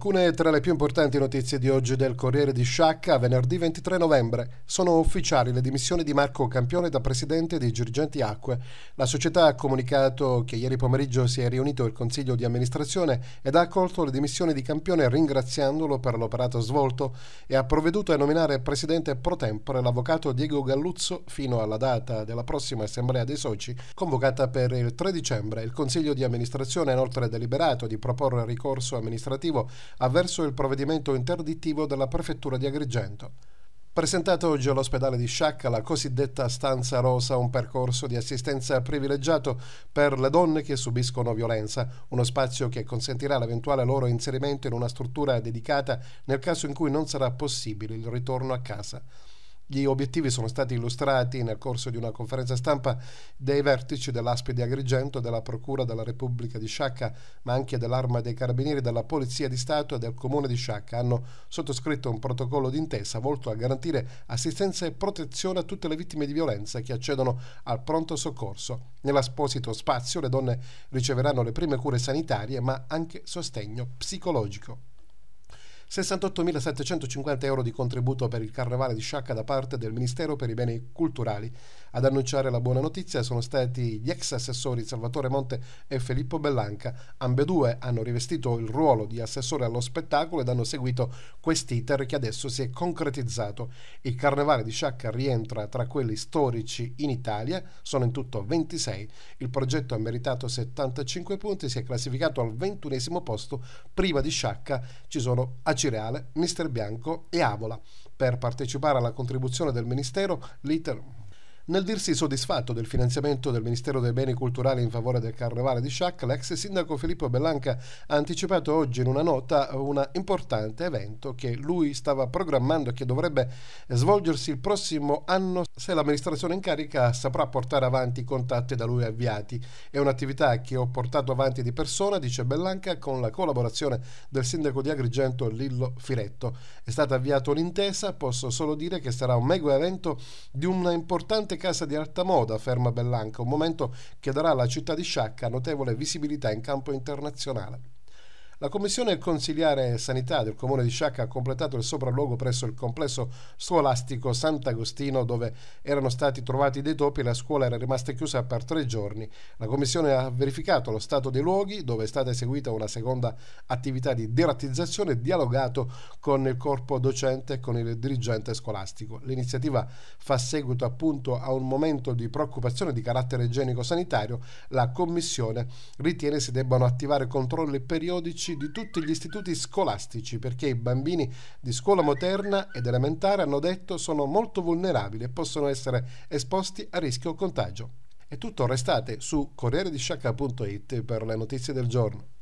Alcune tra le più importanti notizie di oggi del Corriere di Sciacca, venerdì 23 novembre, sono ufficiali le dimissioni di Marco Campione da presidente di Girgenti Acque. La società ha comunicato che ieri pomeriggio si è riunito il consiglio di amministrazione ed ha accolto le dimissioni di Campione ringraziandolo per l'operato svolto e ha provveduto a nominare presidente pro tempore l'avvocato Diego Galluzzo fino alla data della prossima assemblea dei soci convocata per il 3 dicembre. Il consiglio di amministrazione ha inoltre deliberato di proporre ricorso amministrativo avverso il provvedimento interdittivo della prefettura di Agrigento. Presentato oggi all'ospedale di Sciacca la cosiddetta stanza rosa, un percorso di assistenza privilegiato per le donne che subiscono violenza, uno spazio che consentirà l'eventuale loro inserimento in una struttura dedicata nel caso in cui non sarà possibile il ritorno a casa. Gli obiettivi sono stati illustrati nel corso di una conferenza stampa dei vertici dell'Aspe di Agrigento, della Procura della Repubblica di Sciacca, ma anche dell'Arma dei Carabinieri, della Polizia di Stato e del Comune di Sciacca. Hanno sottoscritto un protocollo d'intesa volto a garantire assistenza e protezione a tutte le vittime di violenza che accedono al pronto soccorso. Nell'asposito spazio le donne riceveranno le prime cure sanitarie, ma anche sostegno psicologico. 68.750 euro di contributo per il carnevale di Sciacca da parte del Ministero per i Beni Culturali. Ad annunciare la buona notizia sono stati gli ex assessori Salvatore Monte e Filippo Bellanca. Ambedue hanno rivestito il ruolo di assessore allo spettacolo ed hanno seguito quest'iter che adesso si è concretizzato. Il carnevale di Sciacca rientra tra quelli storici in Italia, sono in tutto 26. Il progetto ha meritato 75 punti, si è classificato al ventunesimo posto. Prima di Sciacca ci sono aggiunti Acireale, Mister Bianco e Avola. Per partecipare alla contribuzione del Ministero, l'iter nel dirsi soddisfatto del finanziamento del Ministero dei Beni Culturali in favore del Carnevale di Sciacca, l'ex sindaco Filippo Bellanca ha anticipato oggi in una nota un importante evento che lui stava programmando e che dovrebbe svolgersi il prossimo anno se l'amministrazione in carica saprà portare avanti i contatti da lui avviati. È un'attività che ho portato avanti di persona, dice Bellanca, con la collaborazione del sindaco di Agrigento Lillo Firetto. È stata avviata un'intesa, posso solo dire che sarà un mega evento di una importante casa di alta moda, ferma Bellanca, un momento che darà alla città di Sciacca notevole visibilità in campo internazionale. La Commissione Consiliare Sanità del Comune di Sciacca ha completato il sopralluogo presso il complesso scolastico Sant'Agostino dove erano stati trovati dei topi e la scuola era rimasta chiusa per tre giorni. La Commissione ha verificato lo stato dei luoghi dove è stata eseguita una seconda attività di derattizzazione e dialogato con il corpo docente e con il dirigente scolastico. L'iniziativa fa seguito appunto a un momento di preoccupazione di carattere igienico-sanitario. La Commissione ritiene si debbano attivare controlli periodici didattici di tutti gli istituti scolastici perché i bambini di scuola moderna ed elementare, hanno detto, sono molto vulnerabili e possono essere esposti a rischio contagio. È tutto, restate su corrieredisciacca.it per le notizie del giorno.